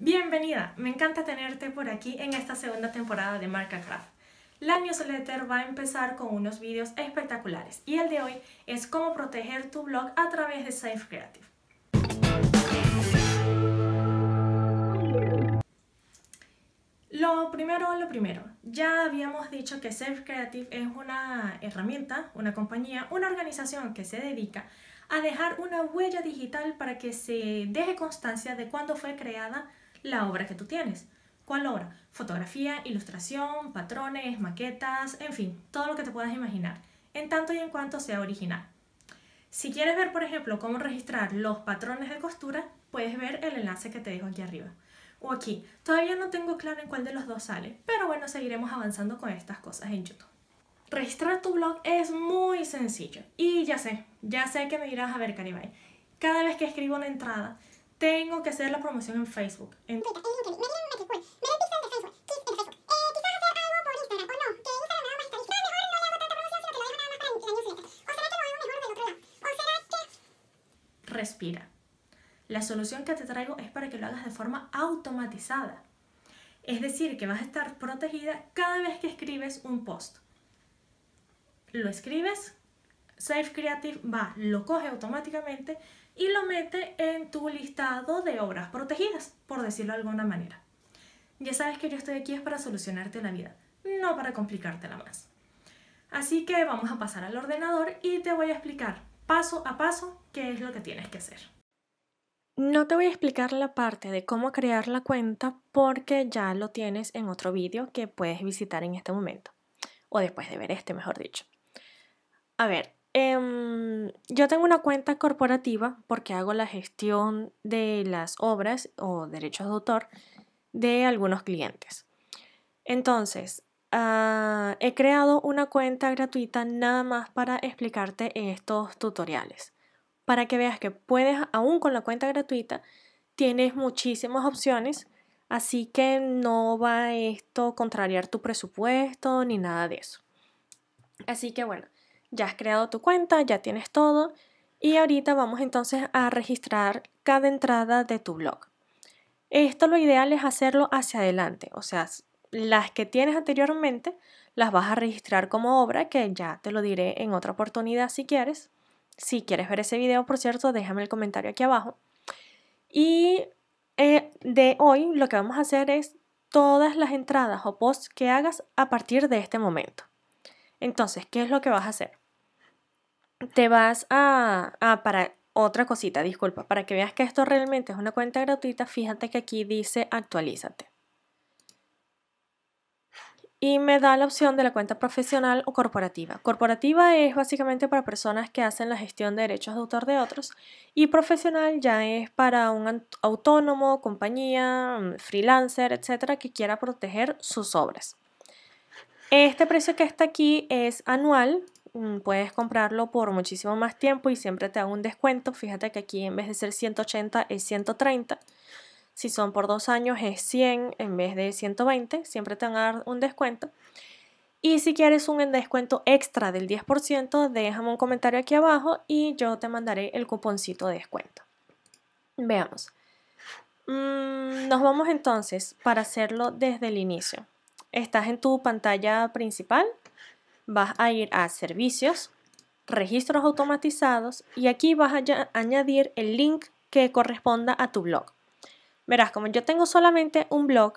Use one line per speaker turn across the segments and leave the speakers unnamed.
Bienvenida, me encanta tenerte por aquí en esta segunda temporada de Marca Craft. La newsletter va a empezar con unos vídeos espectaculares y el de hoy es cómo proteger tu blog a través de Safe Creative. Lo primero, lo primero, ya habíamos dicho que Safe Creative es una herramienta, una compañía, una organización que se dedica a dejar una huella digital para que se deje constancia de cuándo fue creada la obra que tú tienes. ¿Cuál obra? Fotografía, ilustración, patrones, maquetas, en fin, todo lo que te puedas imaginar, en tanto y en cuanto sea original. Si quieres ver, por ejemplo, cómo registrar los patrones de costura, puedes ver el enlace que te dejo aquí arriba o aquí. Todavía no tengo claro en cuál de los dos sale, pero bueno, seguiremos avanzando con estas cosas en YouTube. Registrar tu blog es muy sencillo. Y ya sé, ya sé que me dirás a ver, Caribay. Cada vez que escribo una entrada, tengo que hacer la promoción en Facebook. Respira. La solución que te traigo es para que lo hagas de forma automatizada. Es decir, que vas a estar protegida cada vez que escribes un post. Lo escribes, Safe Creative va, lo coge automáticamente y lo mete en tu listado de obras protegidas, por decirlo de alguna manera. Ya sabes que yo estoy aquí es para solucionarte la vida, no para complicártela más. Así que vamos a pasar al ordenador y te voy a explicar paso a paso qué es lo que tienes que hacer. No te voy a explicar la parte de cómo crear la cuenta porque ya lo tienes en otro vídeo que puedes visitar en este momento, o después de ver este, mejor dicho. A ver, Em, yo tengo una cuenta corporativa porque hago la gestión de las obras o derechos de autor de algunos clientes. Entonces, ah, he creado una cuenta gratuita nada más para explicarte estos tutoriales. Para que veas que puedes, aún con la cuenta gratuita, tienes muchísimas opciones. Así que no va esto contrariar tu presupuesto ni nada de eso. Así que bueno, ya has creado tu cuenta, ya tienes todo y ahorita vamos entonces a registrar cada entrada de tu blog. Esto lo ideal es hacerlo hacia adelante, o sea, las que tienes anteriormente las vas a registrar como obra, que ya te lo diré en otra oportunidad si quieres. Si quieres ver ese video, por cierto, déjame el comentario aquí abajo. Y eh, de hoy lo que vamos a hacer es todas las entradas o posts que hagas a partir de este momento. Entonces, ¿qué es lo que vas a hacer? te vas a, para otra cosita, disculpa, para que veas que esto realmente es una cuenta gratuita, fíjate que aquí dice actualízate. Y me da la opción de la cuenta profesional o corporativa. Corporativa es básicamente para personas que hacen la gestión de derechos de autor de otros y profesional ya es para un autónomo, compañía, mm, freelancer, etcétera, que quiera proteger sus obras. Este precio que está aquí es anual, Mm, puedes comprarlo por muchísimo más tiempo y siempre te hago un descuento. Fíjate que aquí en vez de ser 180 es 130. Si son por dos años es 100 en vez de 120. Siempre te van a dar un descuento. Y si quieres un descuento extra del 10%, déjame un comentario aquí abajo y yo te mandaré el cuponcito de descuento. Veamos. Mm, nos vamos entonces para hacerlo desde el inicio. Estás en tu pantalla principal vas a ir a servicios, registros automatizados y aquí vas a añadir el link que corresponda a tu blog. Verás, como yo tengo solamente un blog,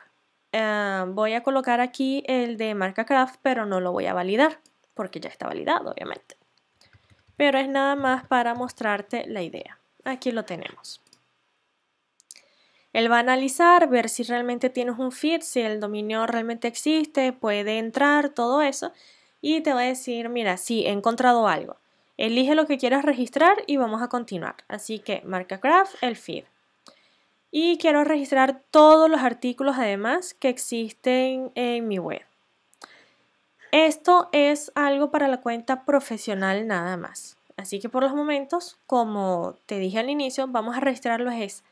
eh, voy a colocar aquí el de marca craft, pero no lo voy a validar porque ya está validado, obviamente. Pero es nada más para mostrarte la idea. Aquí lo tenemos. Él va a analizar, ver si realmente tienes un feed, si el dominio realmente existe, puede entrar, todo eso y te va a decir, mira, sí, he encontrado algo. Elige lo que quieras registrar y vamos a continuar. Así que marca Craft, el feed. Y quiero registrar todos los artículos además que existen en mi web. Esto es algo para la cuenta profesional nada más. Así que por los momentos, como te dije al inicio, vamos a los es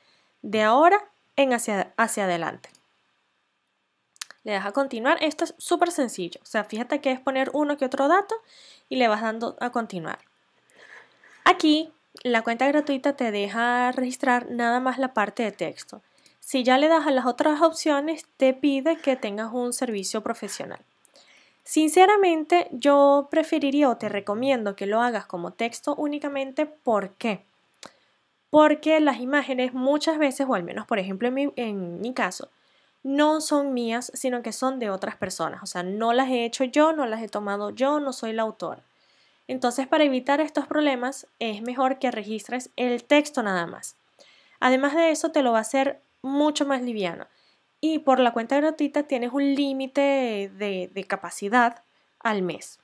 de ahora en hacia adelante le das a continuar. Esto es súper sencillo. O sea, fíjate que es poner uno que otro dato y le vas dando a continuar. Aquí la cuenta gratuita te deja registrar nada más la parte de texto. Si ya le das a las otras opciones, te pide que tengas un servicio profesional. Sinceramente, yo preferiría o te recomiendo que lo hagas como texto únicamente. ¿Por qué? Porque las imágenes muchas veces, o al menos por ejemplo en mi caso, no son mías, sino que son de otras personas. O sea, no las he hecho yo, no las he tomado yo, no soy la autora. Entonces, para evitar estos problemas, es mejor que registres el texto nada más. Además de eso, te lo va a hacer mucho más liviano. Y por la cuenta gratuita tienes un límite de, capacidad al mes.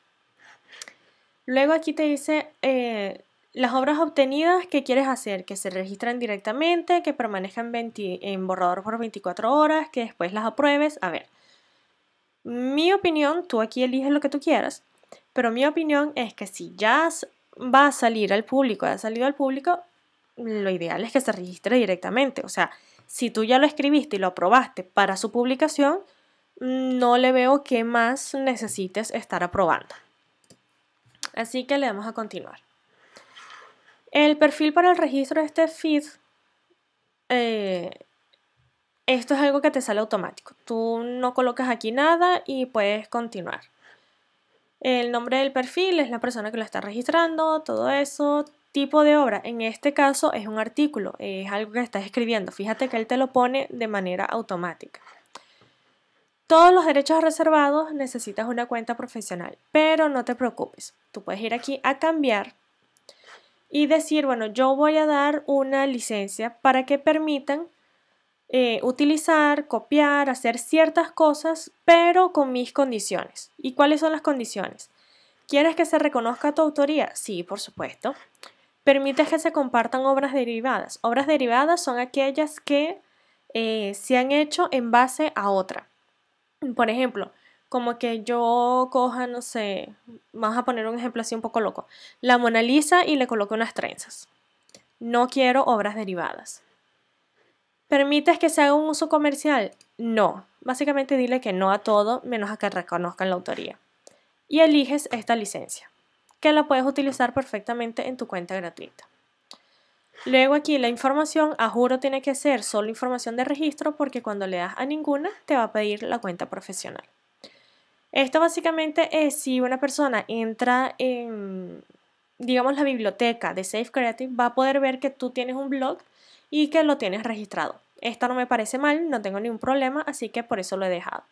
Luego aquí te dice eh, las obras obtenidas que quieres hacer, que se registren directamente, que permanezcan en borrador por 24 horas, que después las apruebes. A ver, mi opinión, tú aquí eliges lo que tú quieras, pero mi opinión es que si ya va a salir al público, ha salido al público, lo ideal es que se registre directamente. O sea, si tú ya lo escribiste y lo aprobaste para su publicación, no le veo qué más necesites estar aprobando. Así que le vamos a continuar. El perfil para el registro de este feed, eh, esto es algo que te sale automático. Tú no colocas aquí nada y puedes continuar. El nombre del perfil es la persona que lo está registrando, todo eso. Tipo de obra, en este caso es un artículo, es algo que estás escribiendo. Fíjate que él te lo pone de manera automática. Todos los derechos reservados necesitas una cuenta profesional, pero no te preocupes. Tú puedes ir aquí a cambiar y decir, bueno, yo voy a dar una licencia para que permitan eh, utilizar, copiar, hacer ciertas cosas, pero con mis condiciones. ¿Y cuáles son las condiciones? ¿Quieres que se reconozca tu autoría? Sí, por supuesto. ¿Permites que se compartan obras derivadas? Obras derivadas son aquellas que eh, se han hecho en base a otra. Por ejemplo, como que yo coja, no sé, vamos a poner un ejemplo así un poco loco, la Mona y le coloca unas trenzas. No quiero obras derivadas. ¿Permites que se haga un uso comercial? No. Básicamente dile que no a todo, menos a que reconozcan la autoría. Y eliges esta licencia, que la puedes utilizar perfectamente en tu cuenta gratuita. Luego aquí la información, a juro, tiene que ser solo información de registro porque cuando le das a ninguna te va a pedir la cuenta profesional. Esto básicamente es si una persona entra en, digamos, la biblioteca de Safe Creative, va a poder ver que tú tienes un blog y que lo tienes registrado. Esto no me parece mal, no tengo ningún problema, así que por eso lo he dejado.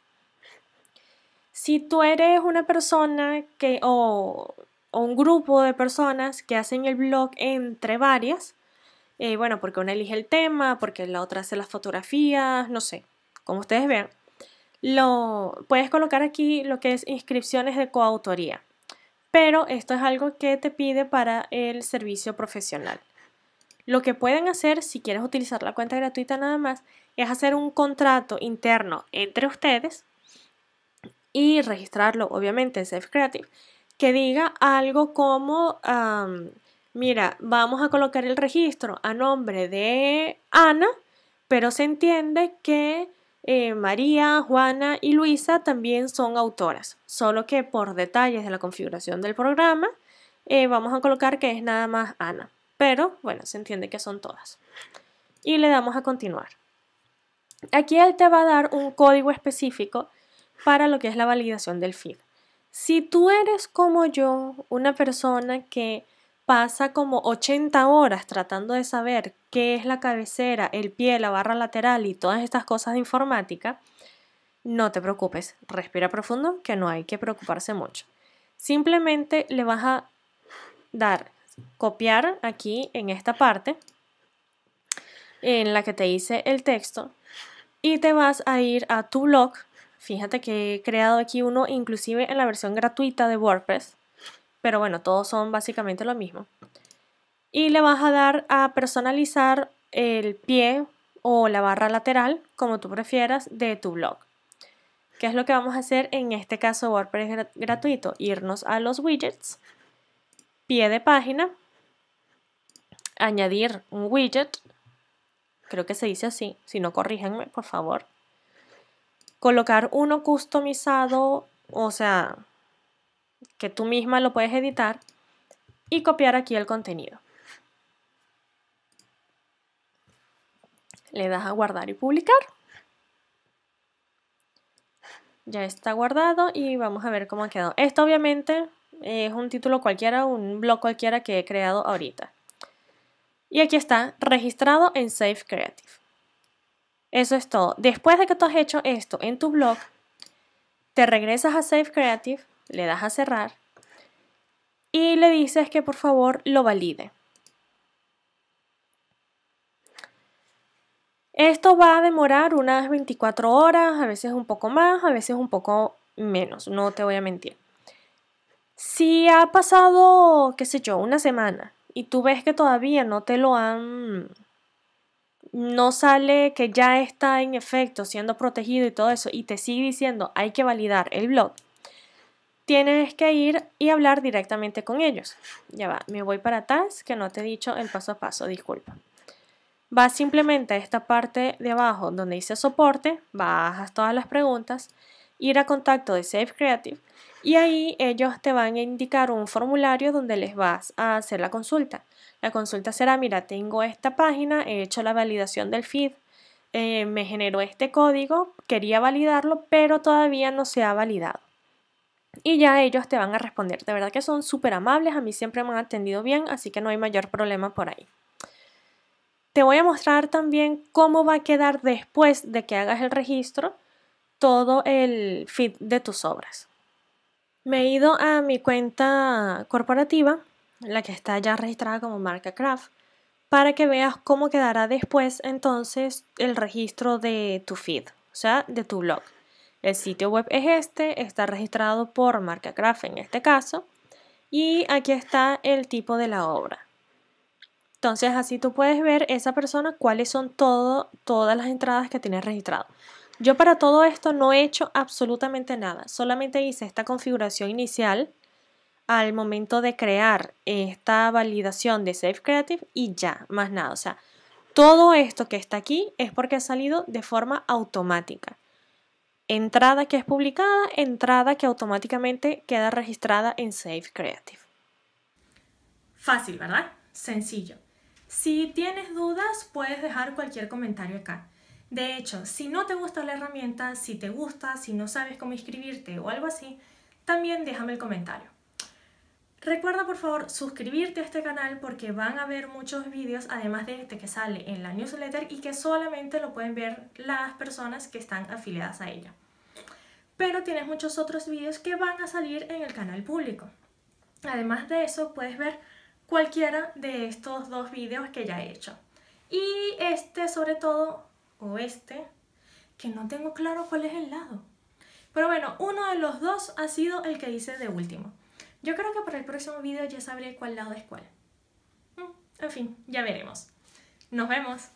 Si tú eres una persona que, o, un grupo de personas que hacen el blog entre varias, eh, bueno, porque una elige el tema, porque la otra hace las fotografías, no sé, como ustedes vean, lo puedes colocar aquí lo que es inscripciones de coautoría, pero esto es algo que te pide para el servicio profesional. Lo que pueden hacer si quieres utilizar la cuenta gratuita nada más es hacer un contrato interno entre ustedes y registrarlo, obviamente, en Safe Creative, que diga algo como, mira, vamos a colocar el registro a nombre de Ana, pero se entiende que eh, María, Juana y Luisa también son autoras, solo que por detalles de la configuración del programa eh, vamos a colocar que es nada más Ana, pero bueno, se entiende que son todas. Y le damos a continuar. Aquí él te va a dar un código específico para lo que es la validación del feed. Si tú eres como yo, una persona que pasa como 80 horas tratando de saber qué es la cabecera, el pie, la barra lateral y todas estas cosas de informática, no te preocupes, respira profundo, que no hay que preocuparse mucho. Simplemente le vas a dar copiar aquí en esta parte en la que te hice el texto y te vas a ir a tu blog. Fíjate que he creado aquí uno inclusive en la versión gratuita de WordPress pero bueno, todos son básicamente lo mismo. Y le vas a dar a personalizar el pie o la barra lateral, como tú prefieras, de tu blog. ¿Qué es lo que vamos a hacer en este caso WordPress gratuito? Irnos a los widgets, pie de página, añadir un widget, creo que se dice así, si no corríjanme, por favor. Colocar uno customizado, o sea, que tú misma lo puedes editar y copiar aquí el contenido. Le das a guardar y publicar. Ya está guardado y vamos a ver cómo ha quedado. Esto obviamente es un título cualquiera, un blog cualquiera que he creado ahorita. Y aquí está, registrado en Safe Creative. Eso es todo. Después de que tú has hecho esto en tu blog, te regresas a Safe Creative le das a cerrar y le dices que por favor lo valide. Esto va a demorar unas 24 horas, a veces un poco más, a veces un poco menos, no te voy a mentir. Si ha pasado, qué sé yo, una semana y tú ves que todavía no te lo han... No sale que ya está en efecto siendo protegido y todo eso y te sigue diciendo hay que validar el blog tienes que ir y hablar directamente con ellos. Ya va, me voy para atrás, que no te he dicho el paso a paso, disculpa. Vas simplemente a esta parte de abajo donde dice soporte, bajas todas las preguntas, ir a contacto de Safe Creative y ahí ellos te van a indicar un formulario donde les vas a hacer la consulta. La consulta será, mira, tengo esta página, he hecho la validación del feed, eh, me generó este código, quería validarlo, pero todavía no se ha validado y ya ellos te van a responder. De verdad que son súper amables, a mí siempre me han atendido bien, así que no hay mayor problema por ahí. Te voy a mostrar también cómo va a quedar después de que hagas el registro todo el feed de tus obras. Me he ido a mi cuenta corporativa, la que está ya registrada como marca Craft, para que veas cómo quedará después entonces el registro de tu feed, o sea, de tu blog. El sitio web es este, está registrado por marca Marcacraft en este caso, y aquí está el tipo de la obra. Entonces así tú puedes ver esa persona cuáles son todas las entradas que tiene registrado. Yo para todo esto no he hecho absolutamente nada, solamente hice esta configuración inicial al momento de crear esta validación de Safe Creative y ya, más nada. O sea, todo esto que está aquí es porque ha salido de forma automática entrada que es publicada, entrada que automáticamente queda registrada en Safe Creative. Fácil, ¿verdad? Sencillo. Si tienes dudas, puedes dejar cualquier comentario acá. De hecho, si no te gusta la herramienta, si te gusta, si no sabes cómo inscribirte o algo así, también déjame el comentario. Recuerda por favor suscribirte a este canal porque van a ver muchos vídeos además de este que sale en la newsletter y que solamente lo pueden ver las personas que están afiliadas a ella. Pero tienes muchos otros vídeos que van a salir en el canal público. Además de eso puedes ver cualquiera de estos dos vídeos que ya he hecho. Y este sobre todo, o este, que no tengo claro cuál es el lado. Pero bueno, uno de los dos ha sido el que hice de último. Yo creo que para el próximo video ya sabré cuál lado es cuál. Mm, en fin, ya veremos. Nos vemos.